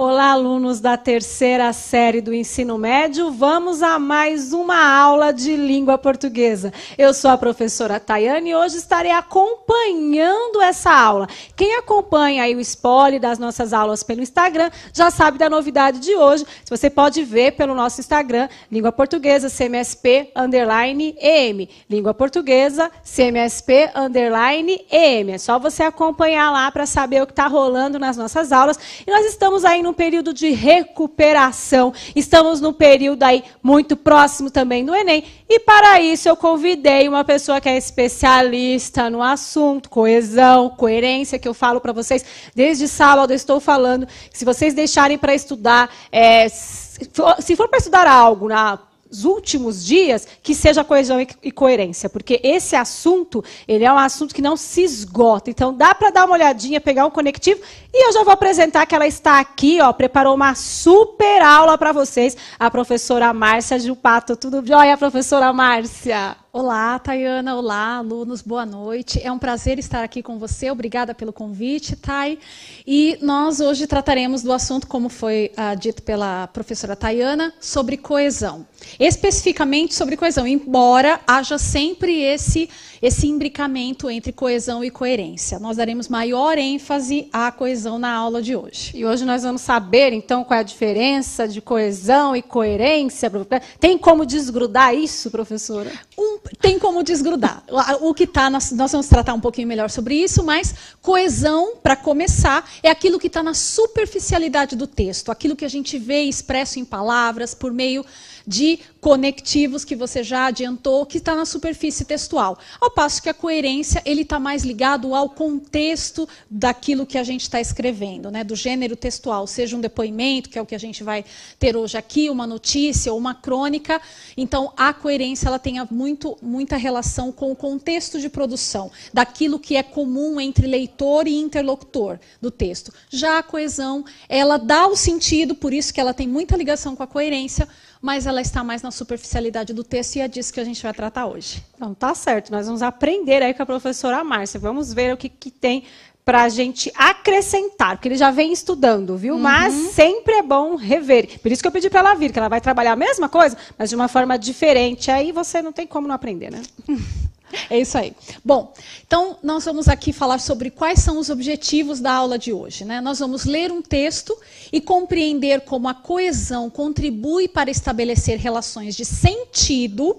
Olá, alunos da terceira série do ensino médio. Vamos a mais uma aula de língua portuguesa. Eu sou a professora Tayane e hoje estarei acompanhando essa aula. Quem acompanha aí o spoiler das nossas aulas pelo Instagram já sabe da novidade de hoje. Você pode ver pelo nosso Instagram, língua portuguesa CMSP underline EM. Língua portuguesa CMSP underline EM. É só você acompanhar lá para saber o que está rolando nas nossas aulas. E nós estamos aí no num período de recuperação. Estamos num período aí muito próximo também do Enem. E para isso eu convidei uma pessoa que é especialista no assunto, coesão, coerência, que eu falo para vocês desde sábado. Eu estou falando se vocês deixarem para estudar, é, se for para estudar algo na os últimos dias, que seja coesão e coerência, porque esse assunto, ele é um assunto que não se esgota. Então dá para dar uma olhadinha, pegar um conectivo e eu já vou apresentar que ela está aqui, ó, preparou uma super aula para vocês, a professora Márcia Gilpato. Tudo jóia, professora Márcia? Olá, Tayana. Olá, alunos. Boa noite. É um prazer estar aqui com você. Obrigada pelo convite, Tay. E nós hoje trataremos do assunto, como foi ah, dito pela professora Tayana, sobre coesão. Especificamente sobre coesão, embora haja sempre esse, esse imbricamento entre coesão e coerência. Nós daremos maior ênfase à coesão na aula de hoje. E hoje nós vamos saber, então, qual é a diferença de coesão e coerência. Tem como desgrudar isso, professora? Um tem como desgrudar. O que está, nós, nós vamos tratar um pouquinho melhor sobre isso, mas coesão, para começar, é aquilo que está na superficialidade do texto, aquilo que a gente vê expresso em palavras, por meio de conectivos que você já adiantou, que está na superfície textual. Ao passo que a coerência ele está mais ligado ao contexto daquilo que a gente está escrevendo, né? do gênero textual, seja um depoimento, que é o que a gente vai ter hoje aqui, uma notícia ou uma crônica. Então, a coerência ela tem muito, muita relação com o contexto de produção, daquilo que é comum entre leitor e interlocutor do texto. Já a coesão, ela dá o sentido, por isso que ela tem muita ligação com a coerência, mas ela ela está mais na superficialidade do texto e é disso que a gente vai tratar hoje. Então, tá certo. Nós vamos aprender aí com a professora Márcia. Vamos ver o que, que tem para a gente acrescentar, porque ele já vem estudando, viu? Uhum. Mas sempre é bom rever. Por isso que eu pedi para ela vir, que ela vai trabalhar a mesma coisa, mas de uma forma diferente. Aí você não tem como não aprender, né? É isso aí. Bom, então nós vamos aqui falar sobre quais são os objetivos da aula de hoje. Né? Nós vamos ler um texto e compreender como a coesão contribui para estabelecer relações de sentido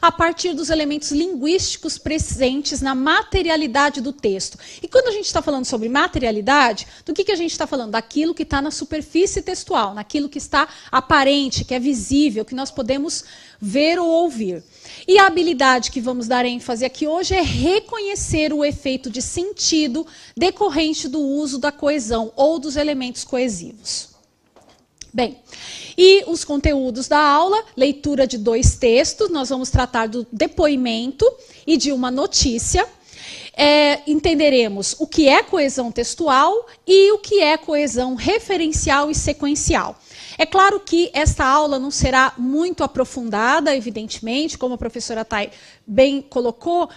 a partir dos elementos linguísticos presentes na materialidade do texto. E quando a gente está falando sobre materialidade, do que, que a gente está falando? Daquilo que está na superfície textual, naquilo que está aparente, que é visível, que nós podemos ver ou ouvir. E a habilidade que vamos dar ênfase aqui hoje é reconhecer o efeito de sentido decorrente do uso da coesão ou dos elementos coesivos. Bem, e os conteúdos da aula, leitura de dois textos, nós vamos tratar do depoimento e de uma notícia. É, entenderemos o que é coesão textual e o que é coesão referencial e sequencial. É claro que esta aula não será muito aprofundada, evidentemente, como a professora Thay bem colocou,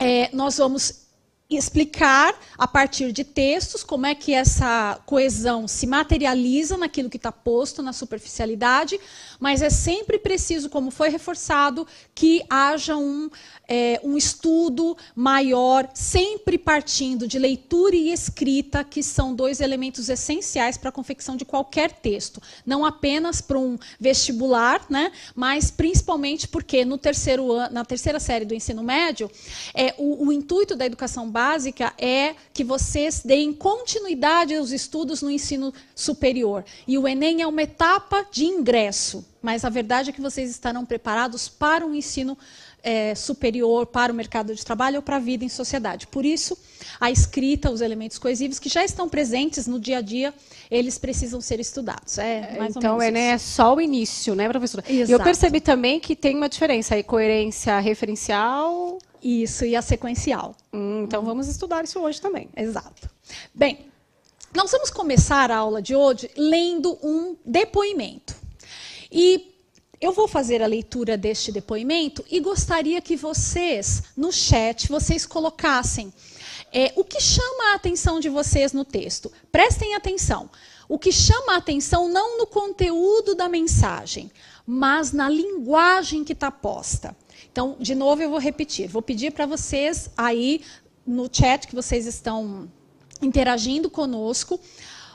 é, nós vamos explicar a partir de textos como é que essa coesão se materializa naquilo que está posto na superficialidade, mas é sempre preciso, como foi reforçado, que haja um é, um estudo maior, sempre partindo de leitura e escrita, que são dois elementos essenciais para a confecção de qualquer texto. Não apenas para um vestibular, né, mas principalmente porque no terceiro ano, na terceira série do ensino médio, é, o, o intuito da educação básica é que vocês deem continuidade aos estudos no ensino superior. E o Enem é uma etapa de ingresso mas a verdade é que vocês estarão preparados para um ensino é, superior para o mercado de trabalho ou para a vida em sociedade. Por isso, a escrita, os elementos coesivos que já estão presentes no dia a dia, eles precisam ser estudados. É, é então, é, né, é só o início, né, professora? Exato. E eu percebi também que tem uma diferença aí, coerência referencial. Isso, e a sequencial. Hum, então, hum. vamos estudar isso hoje também. Exato. Bem, nós vamos começar a aula de hoje lendo um depoimento. E eu vou fazer a leitura deste depoimento e gostaria que vocês, no chat, vocês colocassem é, o que chama a atenção de vocês no texto. Prestem atenção. O que chama a atenção não no conteúdo da mensagem, mas na linguagem que está posta. Então, de novo, eu vou repetir. Vou pedir para vocês aí no chat que vocês estão interagindo conosco,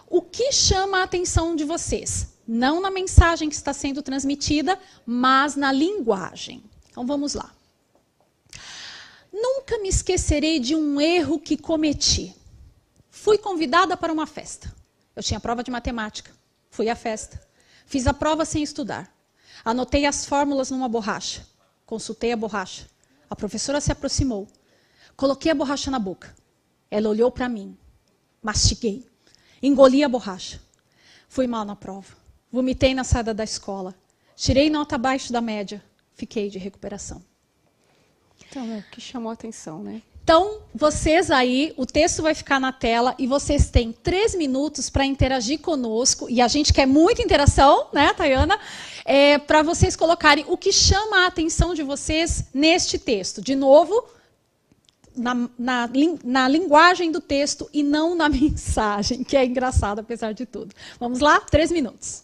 o que chama a atenção de vocês? Não na mensagem que está sendo transmitida, mas na linguagem. Então vamos lá. Nunca me esquecerei de um erro que cometi. Fui convidada para uma festa. Eu tinha prova de matemática. Fui à festa. Fiz a prova sem estudar. Anotei as fórmulas numa borracha. Consultei a borracha. A professora se aproximou. Coloquei a borracha na boca. Ela olhou para mim. Mastiguei. Engoli a borracha. Fui mal na prova. Vomitei na saída da escola. Tirei nota abaixo da média. Fiquei de recuperação. Então, é o que chamou a atenção, né? Então, vocês aí, o texto vai ficar na tela e vocês têm três minutos para interagir conosco. E a gente quer muita interação, né, Tayana? É, para vocês colocarem o que chama a atenção de vocês neste texto. De novo, na, na, na linguagem do texto e não na mensagem, que é engraçado apesar de tudo. Vamos lá? Três minutos.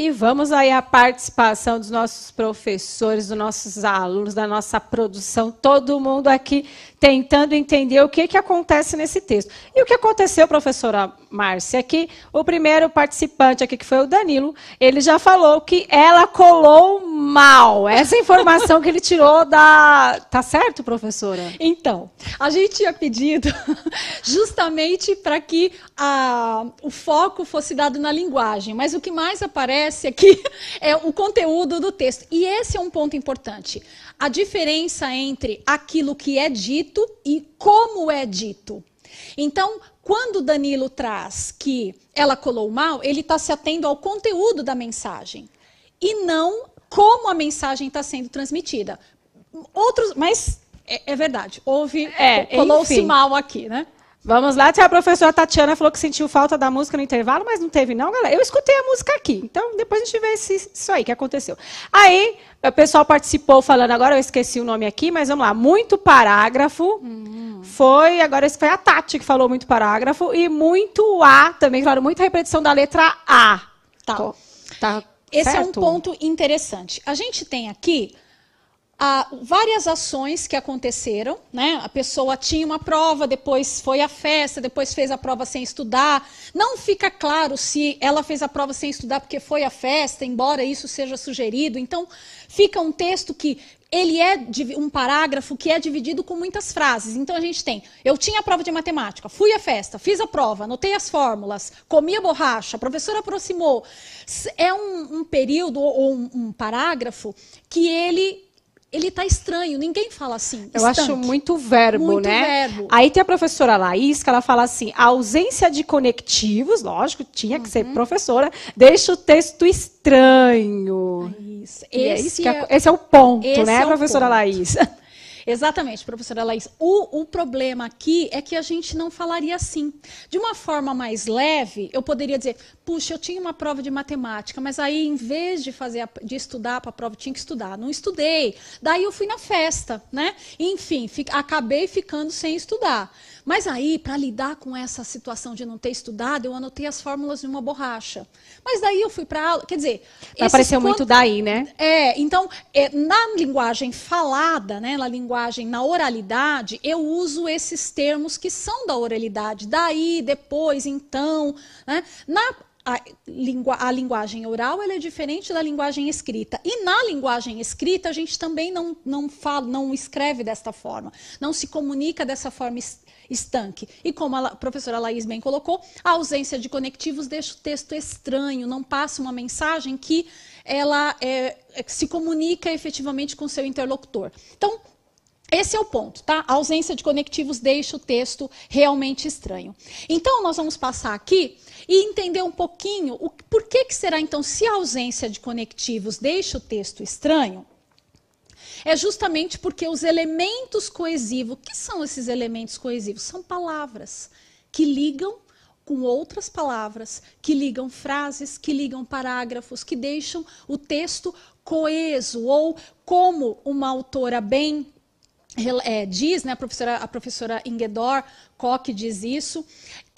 E vamos aí à participação dos nossos professores, dos nossos alunos, da nossa produção, todo mundo aqui tentando entender o que, que acontece nesse texto. E o que aconteceu, professora Márcia, é que o primeiro participante aqui, que foi o Danilo, ele já falou que ela colou mal. Essa informação que ele tirou da. Tá certo, professora? Então, a gente tinha pedido justamente para que a... o foco fosse dado na linguagem, mas o que mais aparece aqui é, é o conteúdo do texto. E esse é um ponto importante a diferença entre aquilo que é dito e como é dito. Então, quando Danilo traz que ela colou mal, ele está se atendo ao conteúdo da mensagem e não como a mensagem está sendo transmitida. Outros, mas é, é verdade, houve é, colou-se mal aqui, né? Vamos lá, a professora Tatiana falou que sentiu falta da música no intervalo, mas não teve não, galera. Eu escutei a música aqui, então depois a gente vê se, isso aí que aconteceu. Aí, o pessoal participou falando, agora eu esqueci o nome aqui, mas vamos lá, muito parágrafo. Hum. Foi, agora foi a Tati que falou muito parágrafo, e muito A também, claro, muita repetição da letra A. Tá. tá Esse certo? é um ponto interessante. A gente tem aqui a várias ações que aconteceram, né? A pessoa tinha uma prova, depois foi à festa, depois fez a prova sem estudar. Não fica claro se ela fez a prova sem estudar porque foi à festa, embora isso seja sugerido. Então, fica um texto que ele é um parágrafo que é dividido com muitas frases. Então a gente tem: eu tinha a prova de matemática, fui à festa, fiz a prova, anotei as fórmulas, comi a borracha, a professora aproximou. É um, um período ou um, um parágrafo que ele ele tá estranho, ninguém fala assim. Eu estanque. acho muito verbo, muito né? Verbo. Aí tem a professora Laís, que ela fala assim: a ausência de conectivos, lógico, tinha que uhum. ser professora, deixa o texto estranho. Isso. É esse, é, isso é, esse é o ponto, né, é professora ponto. Laís? Exatamente, professora Laís. O, o problema aqui é que a gente não falaria assim. De uma forma mais leve, eu poderia dizer: puxa, eu tinha uma prova de matemática, mas aí em vez de fazer a, de estudar para a prova, tinha que estudar. Não estudei. Daí eu fui na festa, né? Enfim, acabei ficando sem estudar. Mas aí, para lidar com essa situação de não ter estudado, eu anotei as fórmulas em uma borracha. Mas daí eu fui para aula, quer dizer, apareceu quant... muito daí, né? É, então, é, na linguagem falada, né, na linguagem na oralidade, eu uso esses termos que são da oralidade, daí, depois, então, né? Na a, lingu a, linguagem oral é diferente da linguagem escrita. E na linguagem escrita, a gente também não, não, fala, não escreve desta forma, não se comunica dessa forma estanque. E como a professora Laís bem colocou, a ausência de conectivos deixa o texto estranho, não passa uma mensagem que ela é, é, se comunica efetivamente com seu interlocutor. Então, esse é o ponto, tá? A ausência de conectivos deixa o texto realmente estranho. Então, nós vamos passar aqui e entender um pouquinho o por que, que será, então, se a ausência de conectivos deixa o texto estranho, é justamente porque os elementos coesivos, que são esses elementos coesivos? São palavras que ligam com outras palavras, que ligam frases, que ligam parágrafos, que deixam o texto coeso ou como uma autora bem é, diz, né, a professora, a professora Ingedor Koch diz isso,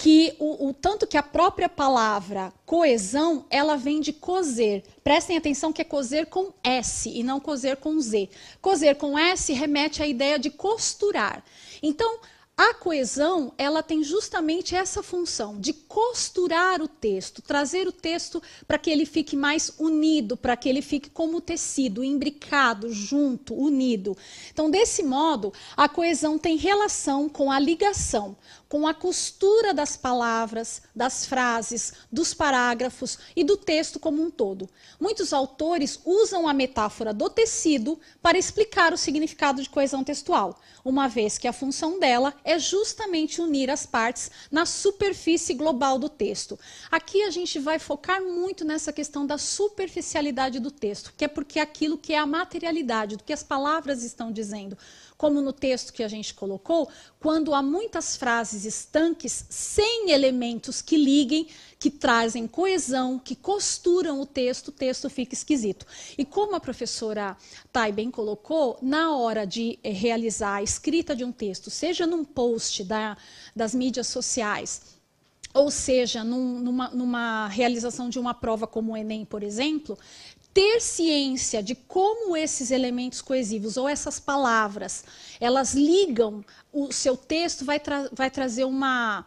que o, o, tanto que a própria palavra coesão, ela vem de coser. Prestem atenção que é coser com S e não coser com Z. Coser com S remete à ideia de costurar. Então, a coesão, ela tem justamente essa função de costurar o texto, trazer o texto para que ele fique mais unido, para que ele fique como tecido, imbricado, junto, unido. Então, desse modo, a coesão tem relação com a ligação com a costura das palavras, das frases, dos parágrafos e do texto como um todo. Muitos autores usam a metáfora do tecido para explicar o significado de coesão textual, uma vez que a função dela é justamente unir as partes na superfície global do texto. Aqui a gente vai focar muito nessa questão da superficialidade do texto, que é porque é aquilo que é a materialidade, do que as palavras estão dizendo. Como no texto que a gente colocou, quando há muitas frases frases estanques sem elementos que liguem, que trazem coesão, que costuram o texto, o texto fica esquisito. E como a professora Tai bem colocou, na hora de eh, realizar a escrita de um texto, seja num post da, das mídias sociais, ou seja, num, numa, numa realização de uma prova como o Enem, por exemplo, ter ciência de como esses elementos coesivos ou essas palavras elas ligam o seu texto vai, tra vai trazer uma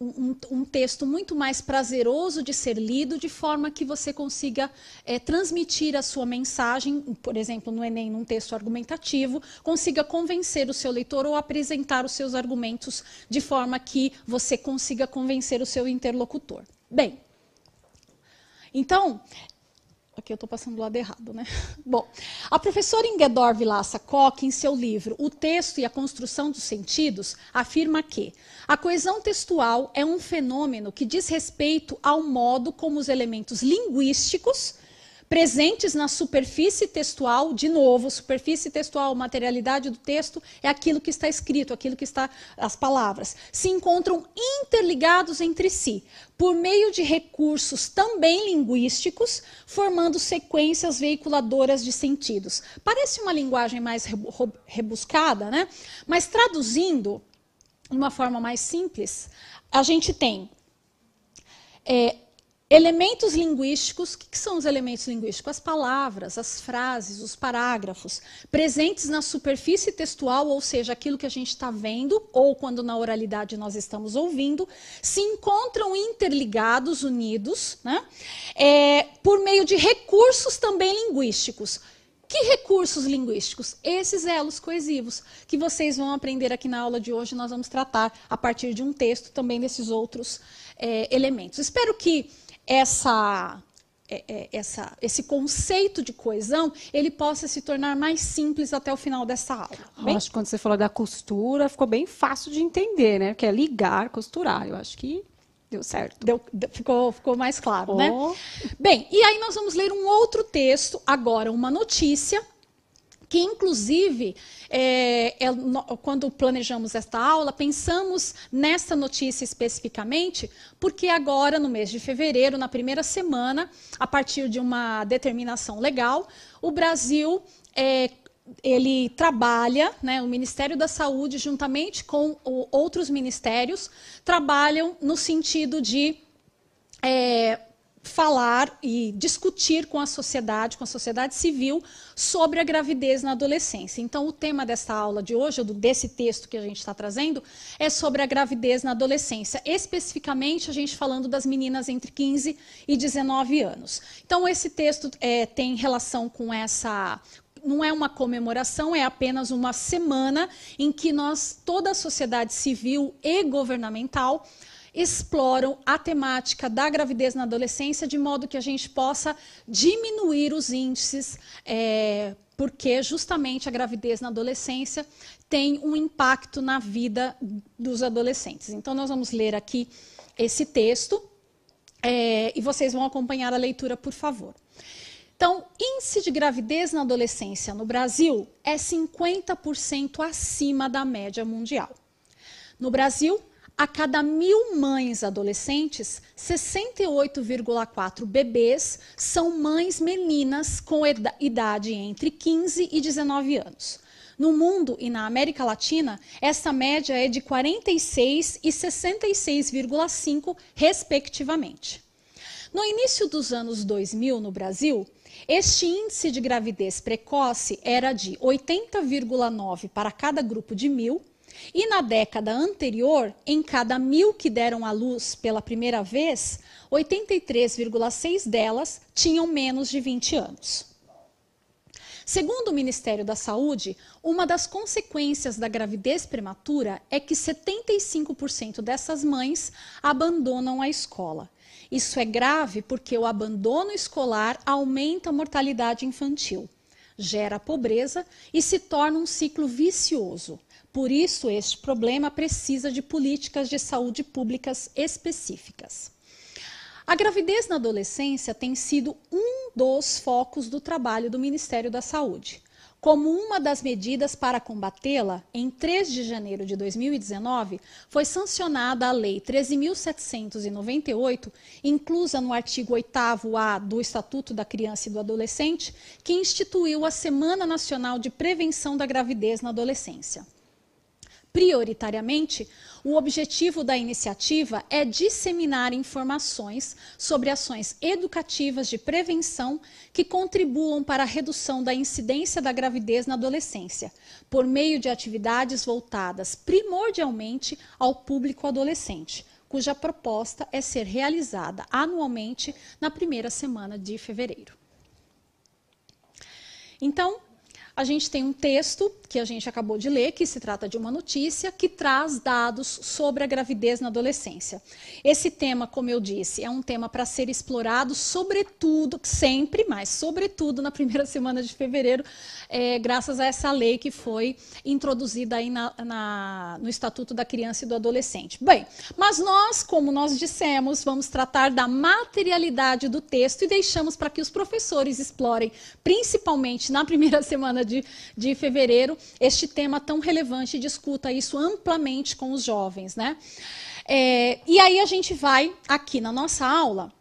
um, um, texto muito mais prazeroso de ser lido, de forma que você consiga é, transmitir a sua mensagem, por exemplo, no Enem, num texto argumentativo, consiga convencer o seu leitor ou apresentar os seus argumentos de forma que você consiga convencer o seu interlocutor. Bem, então, Aqui eu estou passando do lado errado, né? Bom, a professora Ingedor Vilaça Koch, em seu livro O Texto e a Construção dos Sentidos, afirma que a coesão textual é um fenômeno que diz respeito ao modo como os elementos linguísticos presentes na superfície textual, de novo, superfície textual, materialidade do texto é aquilo que está escrito, aquilo que está as palavras, se encontram interligados entre si por meio de recursos também linguísticos, formando sequências veiculadoras de sentidos. Parece uma linguagem mais rebuscada, né? Mas traduzindo de uma forma mais simples, a gente tem é, Elementos linguísticos, o que, que são os elementos linguísticos? As palavras, as frases, os parágrafos, presentes na superfície textual, ou seja, aquilo que a gente está vendo, ou quando na oralidade nós estamos ouvindo, se encontram interligados, unidos, né? É, por meio de recursos também linguísticos. Que recursos linguísticos? Esses elos coesivos que vocês vão aprender aqui na aula de hoje. Nós vamos tratar a partir de um texto também desses outros é, elementos. Espero que essa, é, é, essa, esse conceito de coesão ele possa se tornar mais simples até o final dessa aula. Tá eu acho que quando você falou da costura, ficou bem fácil de entender, né? Que é ligar, costurar. Eu acho que deu certo. Deu, ficou, ficou mais claro, oh. né? Bem, e aí nós vamos ler um outro texto, agora uma notícia, que inclusive é, é, quando planejamos esta aula pensamos nessa notícia especificamente, porque agora no mês de fevereiro, na primeira semana, a partir de uma determinação legal, o Brasil é, ele trabalha, né, o Ministério da Saúde juntamente com outros ministérios trabalham no sentido de é, falar e discutir com a sociedade, com a sociedade civil, sobre a gravidez na adolescência. Então, o tema desta aula de hoje, ou desse texto que a gente está trazendo, é sobre a gravidez na adolescência, especificamente a gente falando das meninas entre 15 e 19 anos. Então, esse texto é, tem relação com essa não é uma comemoração, é apenas uma semana em que nós, toda a sociedade civil e governamental, exploram a temática da gravidez na adolescência de modo que a gente possa diminuir os índices, é, porque justamente a gravidez na adolescência tem um impacto na vida dos adolescentes. Então, nós vamos ler aqui esse texto é, e vocês vão acompanhar a leitura, por favor. Então, índice de gravidez na adolescência no Brasil é 50% acima da média mundial. No Brasil, a cada mil mães adolescentes, 68,4 bebês são mães meninas com idade entre 15 e 19 anos. No mundo e na América Latina, essa média é de 46 e 66,5, respectivamente. No início dos anos 2000, no Brasil, este índice de gravidez precoce era de 80,9 para cada grupo de mil e na década anterior, em cada mil que deram à luz pela primeira vez, 83,6 delas tinham menos de 20 anos. Segundo o Ministério da Saúde, uma das consequências da gravidez prematura é que 75% dessas mães abandonam a escola. Isso é grave porque o abandono escolar aumenta a mortalidade infantil, gera pobreza e se torna um ciclo vicioso. Por isso, este problema precisa de políticas de saúde públicas específicas. A gravidez na adolescência tem sido um dos focos do trabalho do Ministério da Saúde. Como uma das medidas para combatê-la, em 3 de janeiro de 2019, foi sancionada a Lei 13.798, inclusa no artigo 8A do Estatuto da Criança e do Adolescente, que instituiu a Semana Nacional de Prevenção da Gravidez na Adolescência prioritariamente, o objetivo da iniciativa é disseminar informações sobre ações educativas de prevenção que contribuam para a redução da incidência da gravidez na adolescência, por meio de atividades voltadas primordialmente ao público adolescente, cuja proposta é ser realizada anualmente na primeira semana de fevereiro. Então, a gente tem um texto que a gente acabou de ler, que se trata de uma notícia, que traz dados sobre a gravidez na adolescência. Esse tema, como eu disse, é um tema para ser explorado, sobretudo, sempre, mas sobretudo na primeira semana de fevereiro, é, graças a essa lei que foi introduzida aí na, na, no Estatuto da Criança e do Adolescente. Bem, mas nós, como nós dissemos, vamos tratar da materialidade do texto e deixamos para que os professores explorem, principalmente na primeira semana de, de fevereiro, este tema tão relevante, discuta isso amplamente com os jovens, né? É, e aí a gente vai aqui na nossa aula.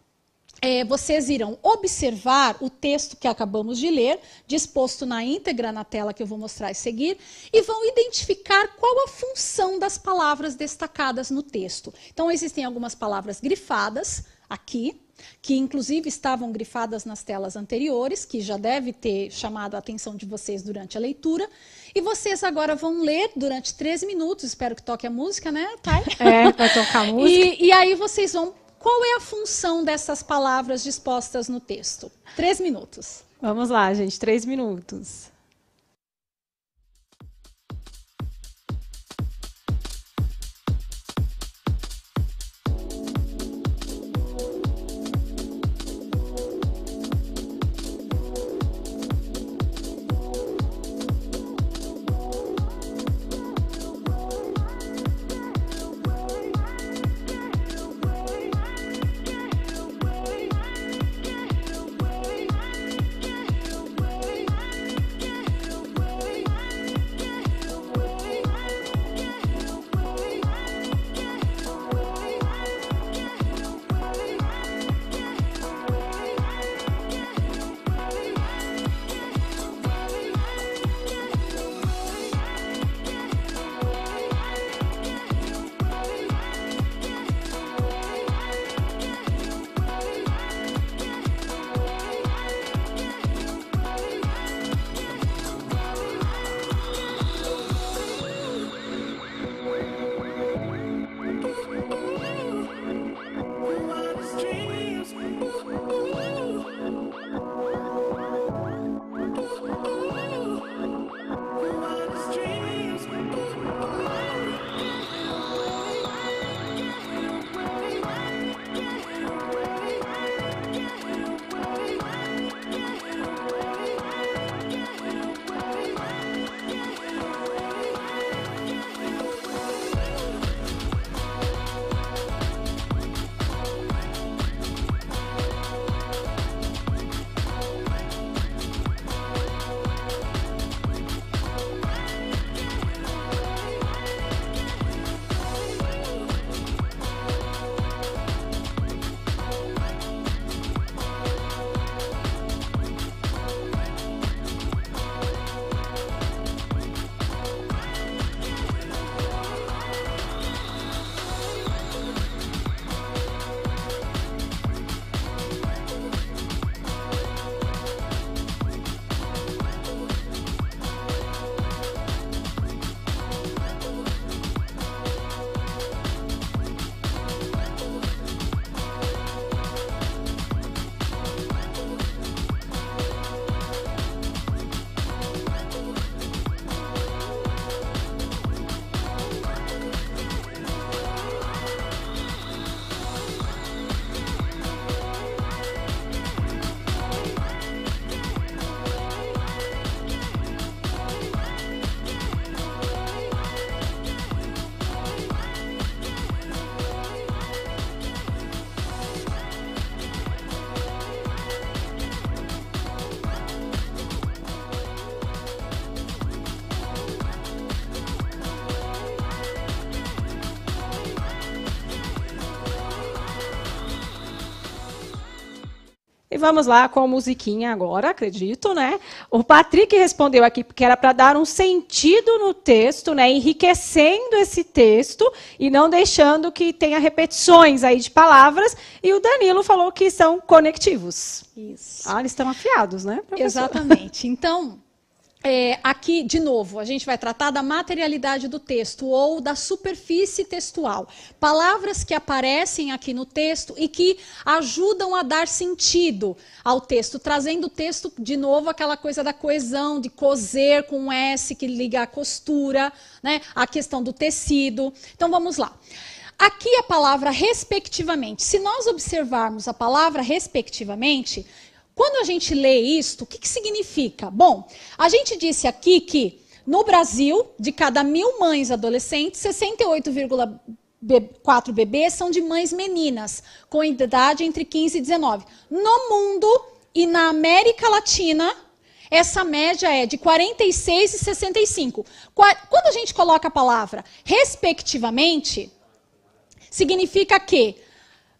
É, vocês irão observar o texto que acabamos de ler, disposto na íntegra na tela que eu vou mostrar a seguir, e vão identificar qual a função das palavras destacadas no texto. Então, existem algumas palavras grifadas aqui, que inclusive estavam grifadas nas telas anteriores, que já deve ter chamado a atenção de vocês durante a leitura. E vocês agora vão ler durante três minutos, espero que toque a música, né, Thay? É, vai tocar a música. e, e aí vocês vão. Qual é a função dessas palavras dispostas no texto? Três minutos. Vamos lá, gente, três minutos. E vamos lá com a musiquinha agora, acredito, né? O Patrick respondeu aqui que era para dar um sentido no texto, né? Enriquecendo esse texto e não deixando que tenha repetições aí de palavras. E o Danilo falou que são conectivos. Isso. Ah, eles estão afiados, né? Exatamente. Então, é, aqui, de novo, a gente vai tratar da materialidade do texto ou da superfície textual. Palavras que aparecem aqui no texto e que ajudam a dar sentido ao texto, trazendo o texto, de novo, aquela coisa da coesão, de coser com um S que liga a costura, né? a questão do tecido. Então, vamos lá. Aqui a palavra respectivamente. Se nós observarmos a palavra respectivamente, quando a gente lê isto, o que, que significa? Bom, a gente disse aqui que no Brasil, de cada mil mães adolescentes, 68,4 bebês são de mães meninas, com idade entre 15 e 19. No mundo e na América Latina, essa média é de 46 e 65. Quando a gente coloca a palavra respectivamente, significa que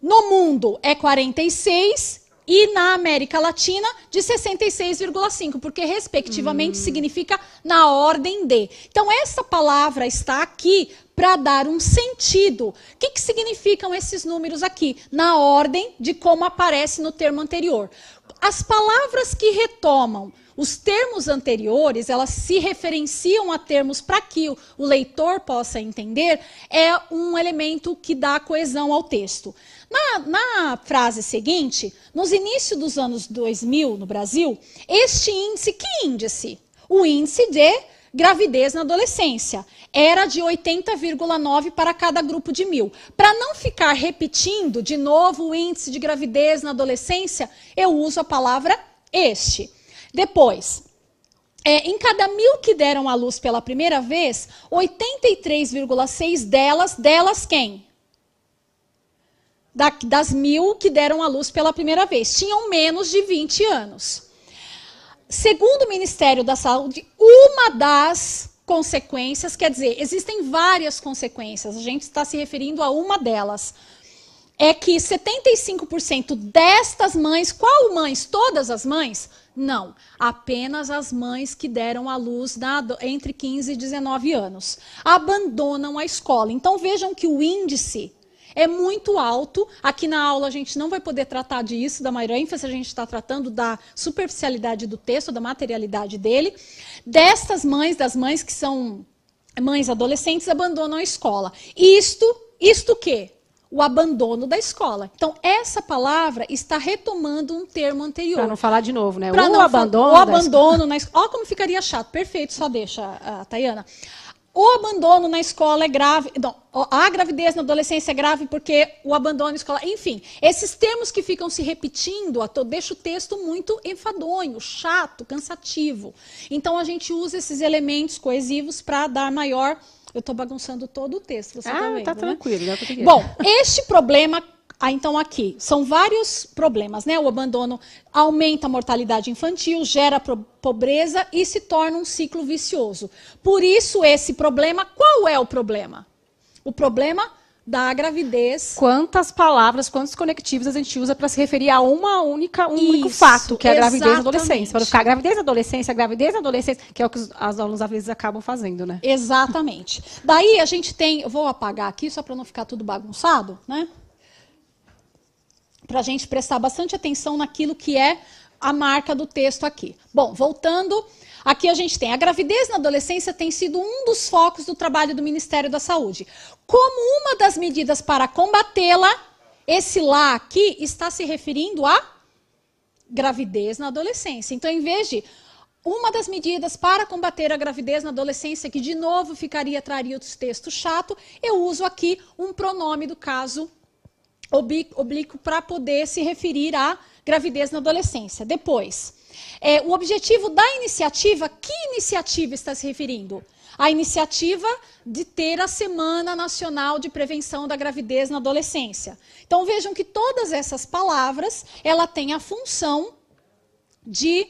no mundo é 46 e na América Latina de 66,5, porque respectivamente hum. significa na ordem de. Então essa palavra está aqui para dar um sentido. O que, que significam esses números aqui? Na ordem de como aparece no termo anterior. As palavras que retomam os termos anteriores, elas se referenciam a termos para que o, o leitor possa entender, é um elemento que dá coesão ao texto. Na, na frase seguinte, nos inícios dos anos 2000 no Brasil, este índice, que índice? O índice de gravidez na adolescência. Era de 80,9 para cada grupo de mil. Para não ficar repetindo de novo o índice de gravidez na adolescência, eu uso a palavra este. Depois, é, em cada mil que deram à luz pela primeira vez, 83,6 delas, delas quem? Da, das mil que deram à luz pela primeira vez, tinham menos de 20 anos. Segundo o Ministério da Saúde, uma das consequências, quer dizer, existem várias consequências, a gente está se referindo a uma delas. É que 75% destas mães, qual mães? Todas as mães, não, apenas as mães que deram à luz na, entre 15 e 19 anos abandonam a escola. Então vejam que o índice é muito alto. Aqui na aula a gente não vai poder tratar disso, da maior ênfase, a gente está tratando da superficialidade do texto, da materialidade dele. Destas mães, das mães que são mães adolescentes, abandonam a escola. Isto, isto que? o abandono da escola. Então, essa palavra está retomando um termo anterior. Para não falar de novo, né? Pra o não abandono. O abandono na escola. Olha como ficaria chato. Perfeito, só deixa, ah, a Tayana. O abandono na escola é grave. Não, a gravidez na adolescência é grave porque o abandono escolar. Enfim, esses termos que ficam se repetindo deixa o texto muito enfadonho, chato, cansativo. Então a gente usa esses elementos coesivos para dar maior eu estou bagunçando todo o texto. Você ah, também, tá, tá né? tranquilo. Dá Bom, este problema ah, então aqui são vários problemas, né? O abandono aumenta a mortalidade infantil, gera pobreza e se torna um ciclo vicioso. Por isso esse problema, qual é o problema? O problema da gravidez. Quantas palavras, quantos conectivos a gente usa para se referir a uma única, um Isso, único fato, que é a gravidez e adolescência. Para ficar gravidez e adolescência, gravidez e adolescência, que é o que as alunos às vezes acabam fazendo, né? Exatamente. Daí a gente tem, vou apagar aqui só para não ficar tudo bagunçado, né? Para a gente prestar bastante atenção naquilo que é a marca do texto aqui. Bom, voltando Aqui a gente tem a gravidez na adolescência tem sido um dos focos do trabalho do Ministério da Saúde. Como uma das medidas para combatê-la, esse lá aqui está se referindo à gravidez na adolescência. Então, em vez de uma das medidas para combater a gravidez na adolescência, que de novo ficaria traria outros textos chato, eu uso aqui um pronome do caso oblíquo para poder se referir à gravidez na adolescência. Depois, é, o objetivo da iniciativa, que iniciativa está se referindo? A iniciativa de ter a Semana Nacional de Prevenção da Gravidez na Adolescência. Então vejam que todas essas palavras, ela tem a função de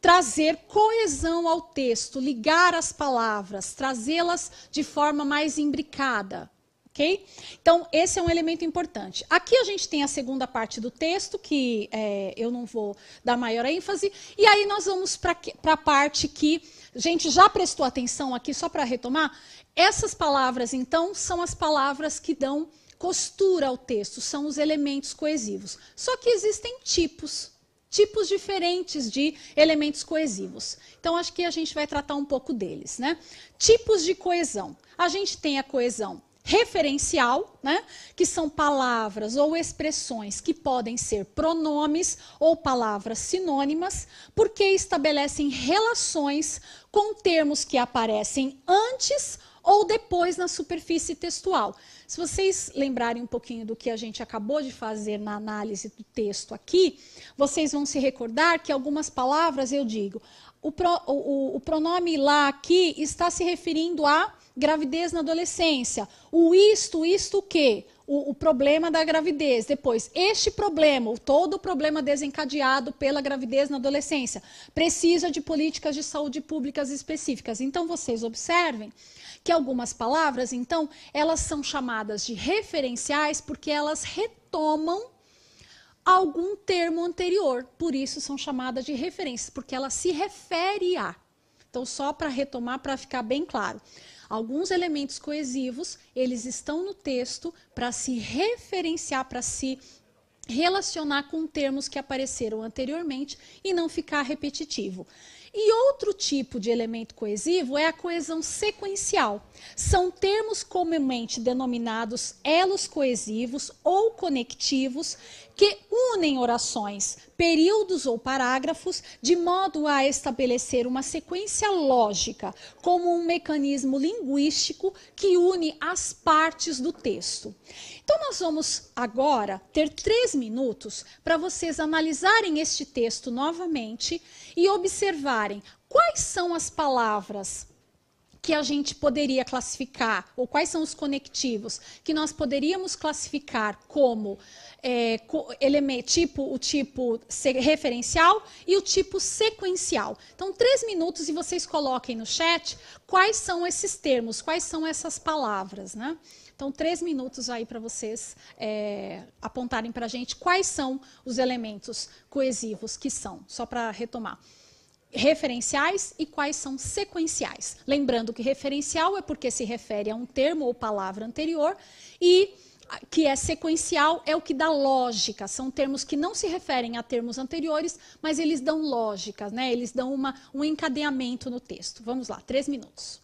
trazer coesão ao texto, ligar as palavras, trazê-las de forma mais imbricada. Ok? Então, esse é um elemento importante. Aqui a gente tem a segunda parte do texto, que é, eu não vou dar maior ênfase. E aí nós vamos para a parte que a gente já prestou atenção aqui, só para retomar. Essas palavras, então, são as palavras que dão costura ao texto, são os elementos coesivos. Só que existem tipos, tipos diferentes de elementos coesivos. Então, acho que a gente vai tratar um pouco deles. Né? Tipos de coesão. A gente tem a coesão referencial, né, que são palavras ou expressões que podem ser pronomes ou palavras sinônimas, porque estabelecem relações com termos que aparecem antes ou depois na superfície textual. Se vocês lembrarem um pouquinho do que a gente acabou de fazer na análise do texto aqui, vocês vão se recordar que algumas palavras eu digo. O, pro, o, o, o pronome lá aqui está se referindo a gravidez na adolescência. O isto, isto o quê? O, o, problema da gravidez. Depois, este problema, todo o problema desencadeado pela gravidez na adolescência, precisa de políticas de saúde públicas específicas. Então, vocês observem que algumas palavras, então, elas são chamadas de referenciais porque elas retomam algum termo anterior. Por isso, são chamadas de referências, porque ela se refere a. Então, só para retomar, para ficar bem claro alguns elementos coesivos, eles estão no texto para se referenciar, para se relacionar com termos que apareceram anteriormente e não ficar repetitivo. E outro tipo de elemento coesivo é a coesão sequencial. São termos comumente denominados elos coesivos ou conectivos que unem orações períodos ou parágrafos, de modo a estabelecer uma sequência lógica, como um mecanismo linguístico que une as partes do texto. Então, nós vamos agora ter três minutos para vocês analisarem este texto novamente e observarem quais são as palavras que a gente poderia classificar, ou quais são os conectivos que nós poderíamos classificar como é, elemento, tipo, o tipo referencial e o tipo sequencial. Então, três minutos e vocês coloquem no chat quais são esses termos, quais são essas palavras, né? Então, três minutos aí para vocês é, apontarem para a gente quais são os elementos coesivos que são, só para retomar referenciais e quais são sequenciais. Lembrando que referencial é porque se refere a um termo ou palavra anterior e que é sequencial é o que dá lógica. São termos que não se referem a termos anteriores, mas eles dão lógica, né? Eles dão uma, um encadeamento no texto. Vamos lá, três minutos.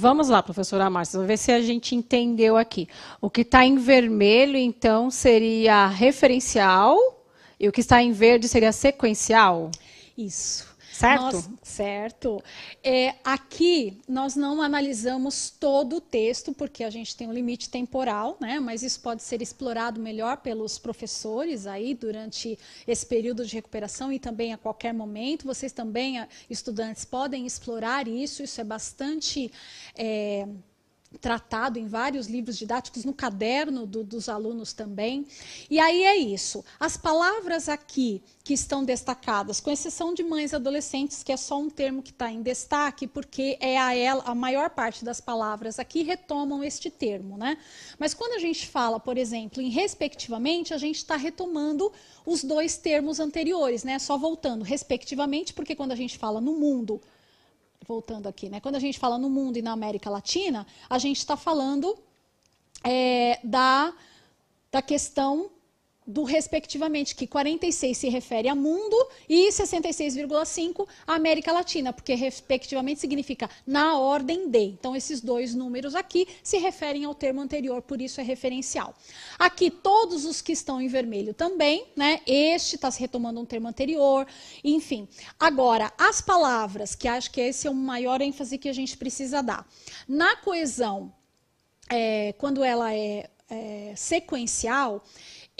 vamos lá, professora Márcia, vamos ver se a gente entendeu aqui. O que está em vermelho, então, seria referencial e o que está em verde seria sequencial? Isso. Certo? Nós, certo. É, aqui nós não analisamos todo o texto, porque a gente tem um limite temporal, né? mas isso pode ser explorado melhor pelos professores aí durante esse período de recuperação e também a qualquer momento. Vocês também, eh, estudantes, podem explorar isso, isso é bastante. É, tratado em vários livros didáticos, no caderno do, dos alunos também. E aí é isso. As palavras aqui que estão destacadas, com exceção de mães adolescentes, que é só um termo que está em destaque, porque é a, ela, a maior parte das palavras aqui retomam este termo, né? Mas quando a gente fala, por exemplo, em respectivamente, a gente está retomando os dois termos anteriores, né? Só voltando, respectivamente, porque quando a gente fala no mundo voltando aqui, né? Quando a gente fala no mundo e na América Latina, a gente está falando é, da, da questão do respectivamente, que 46 se refere a mundo e 66,5 a América Latina, porque respectivamente significa na ordem de. Então esses dois números aqui se referem ao termo anterior, por isso é referencial. Aqui todos os que estão em vermelho também, né? Este está se retomando um termo anterior, enfim. Agora, as palavras, que acho que esse é o maior ênfase que a gente precisa dar. Na coesão, é, quando ela é, é sequencial,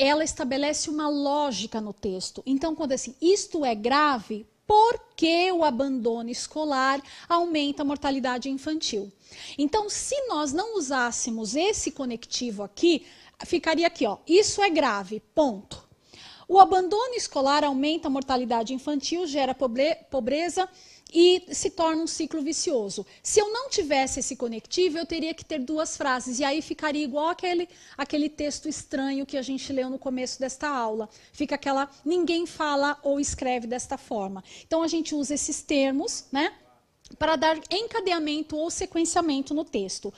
ela estabelece uma lógica no texto. Então, quando é assim, isto é grave, porque o abandono escolar aumenta a mortalidade infantil. Então, se nós não usássemos esse conectivo aqui, ficaria aqui, ó, isso é grave, ponto. O abandono escolar aumenta a mortalidade infantil, gera pobreza, e se torna um ciclo vicioso. Se eu não tivesse esse conectivo, eu teria que ter duas frases, e aí ficaria igual aquele, aquele texto estranho que a gente leu no começo desta aula. Fica aquela ninguém fala ou escreve desta forma. Então a gente usa esses termos, né? Para dar encadeamento ou sequenciamento no texto.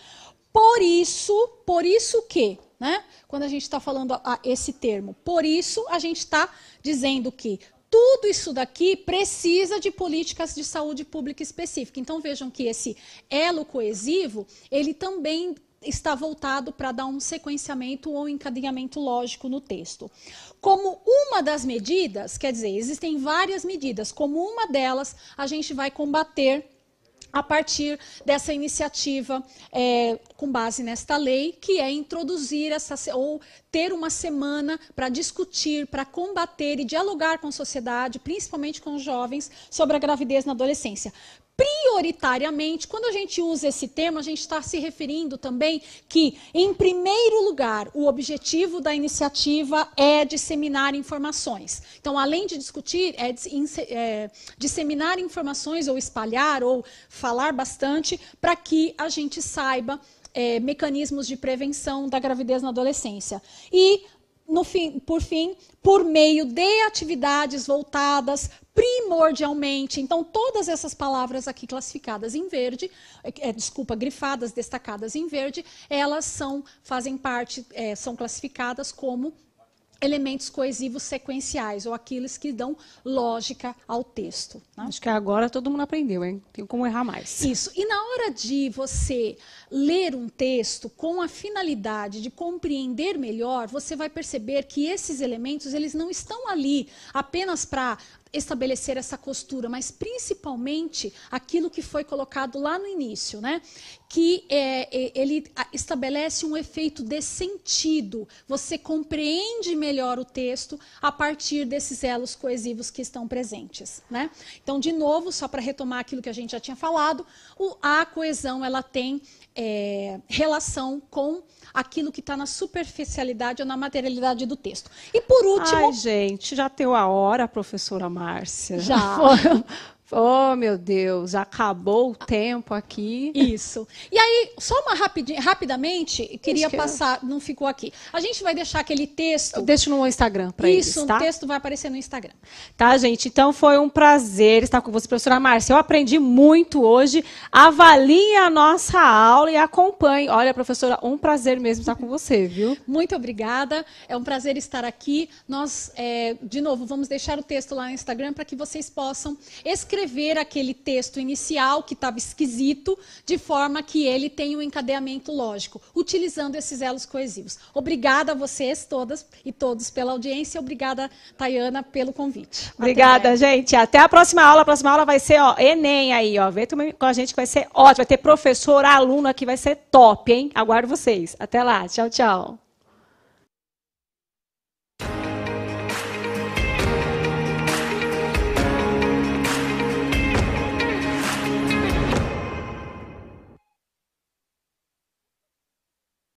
Por isso, por isso que, né? Quando a gente está falando a, a esse termo, por isso a gente está dizendo que tudo isso daqui precisa de políticas de saúde pública específica. Então vejam que esse elo coesivo, ele também está voltado para dar um sequenciamento ou encadeamento lógico no texto. Como uma das medidas, quer dizer, existem várias medidas, como uma delas, a gente vai combater a partir dessa iniciativa é, com base nesta lei, que é introduzir essa ou ter uma semana para discutir, para combater e dialogar com a sociedade, principalmente com os jovens, sobre a gravidez na adolescência prioritariamente, quando a gente usa esse termo, a gente está se referindo também que, em primeiro lugar, o objetivo da iniciativa é disseminar informações. Então, além de discutir, é, é disseminar informações ou espalhar ou falar bastante para que a gente saiba é, mecanismos de prevenção da gravidez na adolescência. E no fim, por fim, por meio de atividades voltadas primordialmente. Então, todas essas palavras aqui classificadas em verde, é, é desculpa, grifadas, destacadas em verde, elas são, fazem parte, é, são classificadas como elementos coesivos sequenciais, ou aqueles que dão lógica ao texto. Né? Acho que agora todo mundo aprendeu, hein? Tem como errar mais. Isso. E na hora de você ler um texto com a finalidade de compreender melhor, você vai perceber que esses elementos eles não estão ali apenas para estabelecer essa costura, mas principalmente aquilo que foi colocado lá no início, né? que é, é ele estabelece um efeito de sentido. Você compreende melhor o texto a partir desses elos coesivos que estão presentes. Né? Então, de novo, só para retomar aquilo que a gente já tinha falado, o, a coesão ela tem é, relação com aquilo que está na superficialidade ou na materialidade do texto. E por último. Ai, gente, já deu a hora, professora Márcia. Já. Oh, meu Deus, acabou o tempo aqui. Isso. E aí, só uma rapidinha, rapidamente, queria que passar, não ficou aqui. A gente vai deixar aquele texto. deixa no Instagram para eles, Isso, tá? o texto vai aparecer no Instagram. Tá, gente? Então foi um prazer estar com você, professora Márcia. Eu aprendi muito hoje. Avaliem a nossa aula e acompanhe. Olha, professora, um prazer mesmo estar com você, viu? Muito obrigada. É um prazer estar aqui. Nós, é, de novo, vamos deixar o texto lá no Instagram para que vocês possam escrever escrever aquele texto inicial, que estava esquisito, de forma que ele tenha um encadeamento lógico, utilizando esses elos coesivos. Obrigada a vocês todas e todos pela audiência. Obrigada, Tayana, pelo convite. Obrigada, Até gente. Até a próxima aula. A próxima aula vai ser ó, Enem aí, ó. Vem com a gente que vai ser ótimo. Vai ter professor, aluno aqui, vai ser top, hein? Aguardo vocês. Até lá. Tchau, tchau.